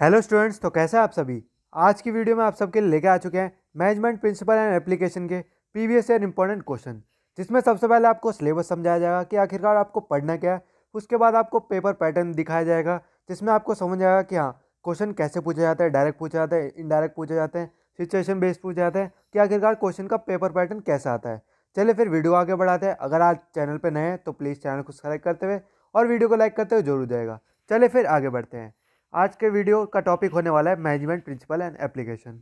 hello students तो कैसे आप सभी आज की वीडियो में आप सबके लिए लेके आ चुके हैं मैनेजमेंट प्रिंसिपल एंड एप्लीकेशन के प्रीवियस एंड इंपॉर्टेंट क्वेश्चन जिसमें सबसे पहले आपको सिलेबस समझाया जाएगा कि आखिरकार आपको पढ़ना क्या है उसके बाद आपको पेपर पैटर्न दिखाया जाएगा जिसमें आपको समझ आएगा कि हाँ क्वेश्चन कैसे पूछे जाते हैं डायरेक्ट पूछे जाते हैं इनडायरेक्ट पूछे जाते हैं सिचुएशन बेस्ड पूछे जाते हैं कि आखिरकार क्वेश्चन का पेपर पैटर्न कैसा आता है चलिए फिर वीडियो आगे बढ़ाते हैं अगर आप चैनल पर नए हैं तो प्लीज़ चैनल को सब्सक्राइब करते हुए और वीडियो को लाइक करते हुए जरूर जाएगा चले फिर आगे बढ़ते हैं आज के वीडियो का टॉपिक होने वाला है मैनेजमेंट प्रिंसिपल एंड एप्लीकेशन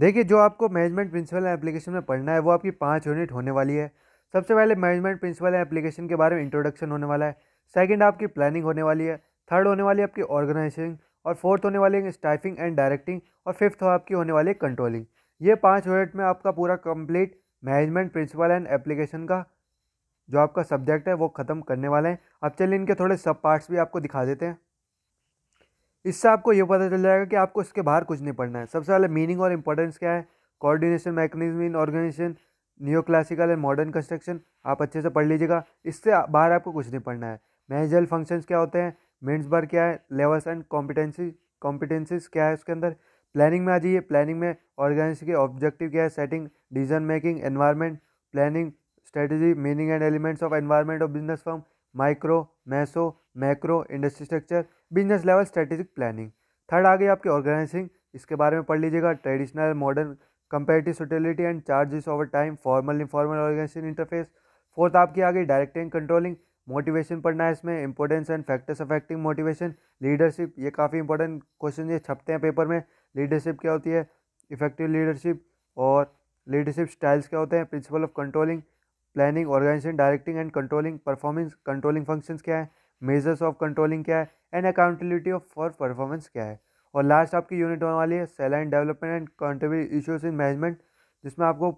देखिए जो आपको मैनेजमेंट प्रिंसिपल एंड एप्लीकेशन में पढ़ना है वो आपकी पाँच यूनिट होने वाली है सबसे पहले मैनेजमेंट प्रिंसिपल एंड एप्लीकेशन के बारे में इंट्रोडक्शन होने वाला है सेकेंड आपकी प्लानिंग होने वाली है थर्ड होने वाली है आपकी ऑर्गेनाइजिंग और फोर्थ होने वाली है स्टाइफिंग एंड डायरेक्टिंग और फिफ्थ आपकी होने वाली है कंट्रोलिंग ये पाँच यूनिट में आपका पूरा complete management principle and application का जो आपका सब्जेक्ट है वो ख़त्म करने वाले हैं अब चलिए इनके थोड़े सब पार्ट्स भी आपको दिखा देते हैं इससे आपको ये पता चल जाएगा कि आपको इसके बाहर कुछ नहीं पढ़ना है सबसे पहले मीनिंग और इंपॉर्टेंस क्या है coordination mechanism in organization new classical and modern construction आप अच्छे से पढ़ लीजिएगा इससे बाहर आपको कुछ नहीं पढ़ना है मैनेजल फंक्शंस क्या होते हैं मेंस बार क्या है लेवल्स एंड कॉम्पिटेंसी कॉम्पिटेंसीज क्या है उसके अंदर प्लानिंग में आ जाइए प्लानिंग में ऑर्गेनाइजेशन के ऑब्जेक्टिव क्या है setting decision making environment planning strategy meaning and elements of environment of business form micro meso macro industry structure business level strategic planning third आ गई आपकी ऑर्गेनाइजिंग इसके बारे में पढ़ लीजिएगा traditional modern competitive suitability and charges over time formal informal organization interface fourth आपकी आ गई डायरेक्ट एंड कंट्रोलिंग मोटिवेशन पढ़ना है इसमें importance and factors affecting motivation leadership ये काफ़ी इंपॉर्टेंट क्वेश्चन ये छपते हैं पेपर में लीडरशिप क्या होती है इफेक्टिव लीडरशिप और लीडरशिप स्टाइल्स क्या होते हैं principle of controlling planning organization directing and controlling performance controlling functions क्या है मेजर्स ऑफ कंट्रोलिंग क्या है and accountability of for performance क्या है और लास्ट आपकी यूनिट होने वाली है sell and development and contribute issues in management जिसमें आपको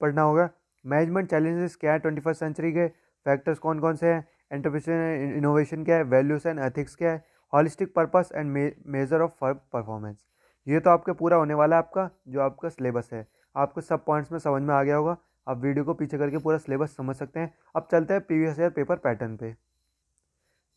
पढ़ना होगा मैनेजमेंट चैलेंजेस क्या है ट्वेंटी फर्स्ट सेंचुरी के फैक्टर्स कौन कौन से हैं एंटरप्रेशन इनोवेशन क्या है वैल्यूज एंड एथिक्स क्या है holistic purpose and measure of performance ये तो आपके पूरा होने वाला है आपका जो आपका सिलेबस है आपको सब पॉइंट्स में समझ में आ गया होगा आप वीडियो को पीछे करके पूरा सिलेबस समझ सकते हैं अब चलते हैं प्रीवियस ईयर पेपर पैटर्न पे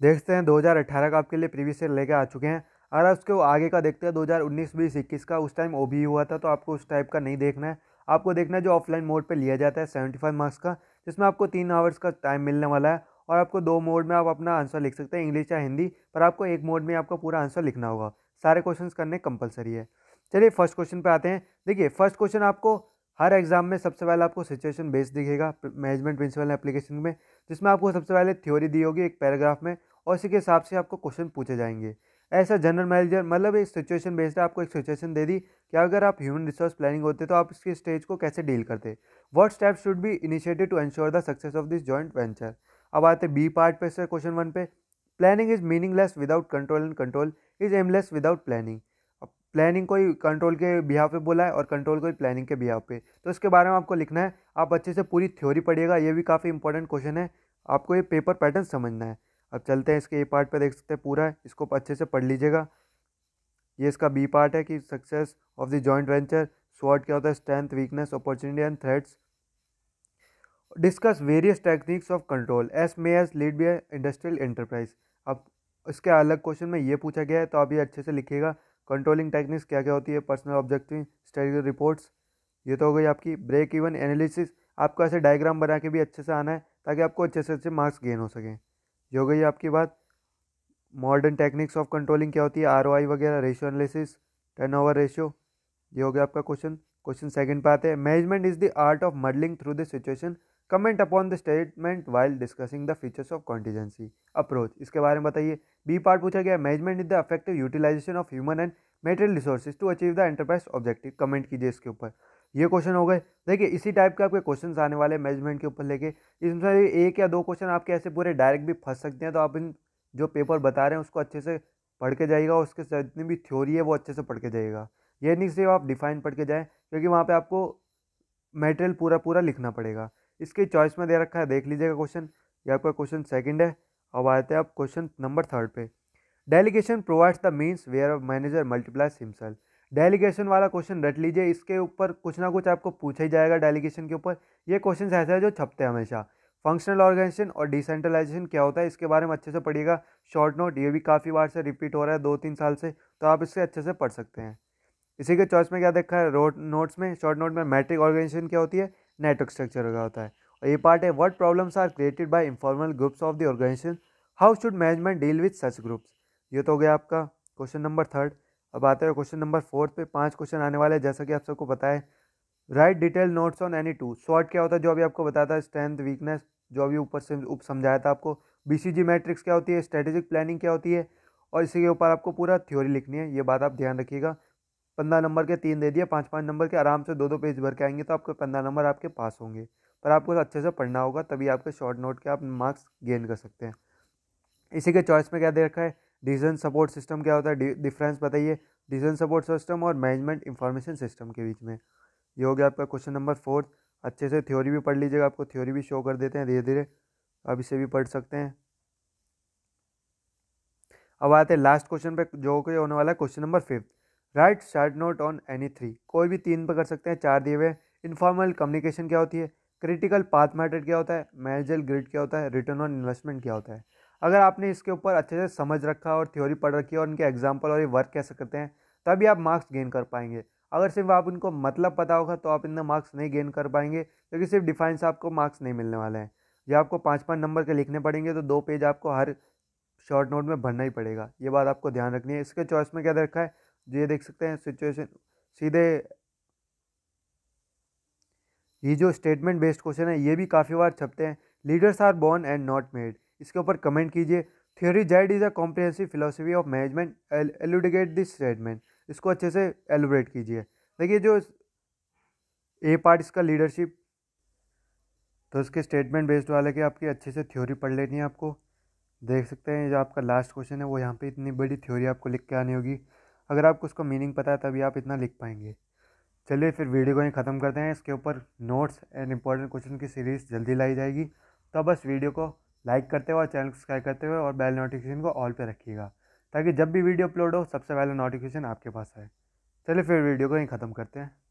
देखते हैं 2018 का आपके लिए प्रीवियस ईयर लेके आ चुके हैं अगर उसके आगे का देखते हैं 2019 बीस इक्कीस का उस टाइम ओ e हुआ था तो आपको उस टाइप का नहीं देखना है आपको देखना है जो ऑफलाइन मोड पर लिया जाता है सेवेंटी फाइव मार्क्स का जिसमें आपको तीन आवर्स का टाइम मिलने वाला है और आपको दो मोड में आप अपना आंसर लिख सकते हैं इंग्लिश या हिंदी पर आपको एक मोड में आपका पूरा आंसर लिखना होगा सारे क्वेश्चंस करने कंपलसरी है चलिए फर्स्ट क्वेश्चन पे आते हैं देखिए फर्स्ट क्वेश्चन आपको हर एग्जाम में सबसे पहले आपको सिचुएशन बेस्ड दिखेगा मैनेजमेंट प्रिंसिपल एप्लीकेशन में जिसमें आपको सबसे पहले थ्योरी दी होगी एक पैराग्राफ में और इसी के हिसाब से आपको क्वेश्चन पूछे जाएंगे ऐसा जनरल मैनेजर मतलब एक सिचुएशन बेस्ड आपको एक सिचुएशन दे दी कि अगर आप ह्यूमन रिसोर्स प्लानिंग होते तो आप इसके स्टेज को कैसे डील करते what step should be initiated to ensure the success of this joint venture अब आते बी पार्ट पे सर क्वेश्चन वन पे planning is meaningless without control and control is aimless without planning planning कोई control के बिहाव पे बोला है और कंट्रोल कोई प्लानिंग के बिहाव पे तो इसके बारे में आपको लिखना है आप अच्छे से पूरी थ्योरी पढ़िएगा ये भी काफ़ी इंपॉर्टेंट क्वेश्चन है आपको ये पेपर पैटर्न समझना है अब चलते हैं इसके ए पार्ट पे देख सकते हैं पूरा इसको अच्छे से पढ़ लीजिएगा ये इसका बी पार्ट है कि success of the joint venture स्वॉट क्या होता है strength weakness opportunity and threats discuss various techniques of control as may as lead be industrial enterprise अब इसके अलग क्वेश्चन में ये पूछा गया है तो आप ये अच्छे से लिखिएगा कंट्रोलिंग टेक्निक्स क्या क्या होती है पर्सनल ऑब्जेक्टिव स्टडी रिपोर्ट्स ये तो हो गई आपकी ब्रेक इवन एनालिसिस आपको ऐसे डायग्राम बना के भी अच्छे से आना है ताकि आपको अच्छे से अच्छे मार्क्स गेन हो सकें जो हो गई आपकी बात मॉडर्न टेक्निक्स ऑफ कंट्रोलिंग क्या होती है आर वगैरह ratio analysis turnover ratio ये हो गया आपका क्वेश्चन क्वेश्चन सेकंड पे आते हैं management is the art of muddling through the situation comment upon the statement while discussing the features of contingency approach इसके बारे में बताइए बी पार्ट पूछा गया management is the effective utilization of human and material resources to achieve the enterprise objective comment कीजिए इसके ऊपर ये क्वेश्चन हो गए देखिए इसी टाइप के आपके क्वेश्चन आने वाले हैं मैनेजमेंट के ऊपर लेके इसमें एक या दो क्वेश्चन आपके ऐसे पूरे डायरेक्ट भी फंस सकते हैं तो आप इन जो पेपर बता रहे हैं उसको अच्छे से पढ़ के जाइएगा उसके जितनी भी थ्योरी है वो अच्छे से पढ़ के जाइएगा ये नहीं सिर्फ आप डिफाइन पढ़ के जाएँ क्योंकि वहाँ पर आपको मेटेरियल पूरा पूरा लिखना पड़ेगा इसके चॉइस में दे रखा है देख लीजिएगा क्वेश्चन ये आपका क्वेश्चन सेकेंड है अब आते हैं आप क्वेश्चन नंबर थर्ड पे delegation provides the means where of manager multiplies himself delegation वाला क्वेश्चन रट लीजिए इसके ऊपर कुछ ना कुछ आपको पूछा ही जाएगा डेलीगेशन के ऊपर ये क्वेश्चन ऐसे हैं जो छपते हैं हमेशा फंक्शनल ऑर्गेनाइजेशन और डिसेंट्रलाइजेशन क्या होता है इसके बारे में अच्छे से पढ़िएगा शॉर्ट नोट ये भी काफ़ी बार से रिपीट हो रहा है दो तीन साल से तो आप इससे अच्छे से पढ़ सकते हैं इसी के चॉइस में क्या देखा है रोड नोट्स में शॉर्ट नोट में मैट्रिक ऑर्गेनाइजेशन क्या होती है नेटवर्क स्ट्रक्चर का होता है और ये पार्ट है what problems are created by informal groups of the organization how should management deal with such groups ये तो हो गया आपका क्वेश्चन नंबर थर्ड अब आते हैं क्वेश्चन नंबर फोर्थ पे पांच क्वेश्चन आने वाले हैं जैसा कि आप सबको पता है write detail notes on any two short क्या होता है जो अभी आपको बताया था स्ट्रेंथ वीकनेस जो अभी ऊपर से उप समझाया था आपको बीसीजी मैट्रिक्स क्या होती है स्ट्रेटेजिक प्लानिंग क्या होती है और इसी के ऊपर आपको पूरा थ्योरी लिखनी है ये बात आप ध्यान रखिएगा पंद्रह नंबर के तीन दे दिए पाँच पाँच नंबर के आराम से दो दो पेज भर के आएंगे तो आपके पंद्रह नंबर आपके पास होंगे पर आपको अच्छे से पढ़ना होगा तभी आपके शॉर्ट नोट के आप मार्क्स गेन कर सकते हैं इसी के चॉइस में क्या दे रखा है डिजन सपोर्ट सिस्टम क्या होता है डिफरेंस बताइए डिजन सपोर्ट सिस्टम और मैनेजमेंट इंफॉर्मेशन सिस्टम के बीच में ये हो गया आपका क्वेश्चन नंबर फोर्थ अच्छे से थ्योरी भी पढ़ लीजिएगा आपको थ्योरी भी शो कर देते हैं धीरे धीरे आप इसे भी पढ़ सकते हैं अब आते हैं लास्ट क्वेश्चन पे जो कि होने वाला है question number fifth write short note on any three कोई भी तीन पे कर सकते हैं चार दिए हुए इनफॉर्मल कम्युनिकेशन क्या होती है क्रिटिकल पाथ मैटर क्या होता है मैनेजल ग्रिड क्या होता है रिटर्न ऑन इन्वेस्टमेंट क्या होता है अगर आपने इसके ऊपर अच्छे से समझ रखा और थ्योरी पढ़ रखी है और उनके एग्जाम्पल और ये वर्क कैसे करते हैं तभी आप मार्क्स गेन कर पाएंगे अगर सिर्फ आप उनको मतलब पता होगा तो आप इतना मार्क्स नहीं गेन कर पाएंगे क्योंकि सिर्फ डिफाइंस आपको मार्क्स नहीं मिलने वाले हैं ये आपको पाँच पाँच नंबर के लिखने पड़ेंगे तो दो पेज आपको हर शॉर्ट नोट में भरना ही पड़ेगा ये बात आपको ध्यान रखनी है इसके चॉइस में क्या रखा है ये देख सकते हैं सिचुएशन सीधे ये जो स्टेटमेंट बेस्ड क्वेश्चन है ये भी काफ़ी बार छपते हैं leaders are born and not made इसके ऊपर कमेंट कीजिए theory Z is a comprehensive philosophy of management elucidate this statement इसको अच्छे से एलुब्रेट कीजिए देखिए जो ए पार्ट इसका लीडरशिप तो इसके स्टेटमेंट बेस्ड वाले के आपकी अच्छे से थ्योरी पढ़ लेनी है आपको देख सकते हैं जो आपका लास्ट क्वेश्चन है वो यहाँ पे इतनी बड़ी थ्योरी आपको लिख के आनी होगी अगर आपको उसका मीनिंग पता है तभी आप इतना लिख पाएंगे चलिए फिर वीडियो को ही ख़त्म करते हैं इसके ऊपर नोट्स एंड इम्पॉर्टेंट क्वेश्चन की सीरीज़ जल्दी लाई जाएगी तो बस वीडियो को लाइक करते हुए और चैनल को सब्सक्राइब करते हुए और बेल नोटिफिकेशन को ऑल पे रखिएगा ताकि जब भी वीडियो अपलोड हो सबसे पहले नोटिफिकेशन आपके पास आए चलिए फिर वीडियो को ही ख़त्म करते हैं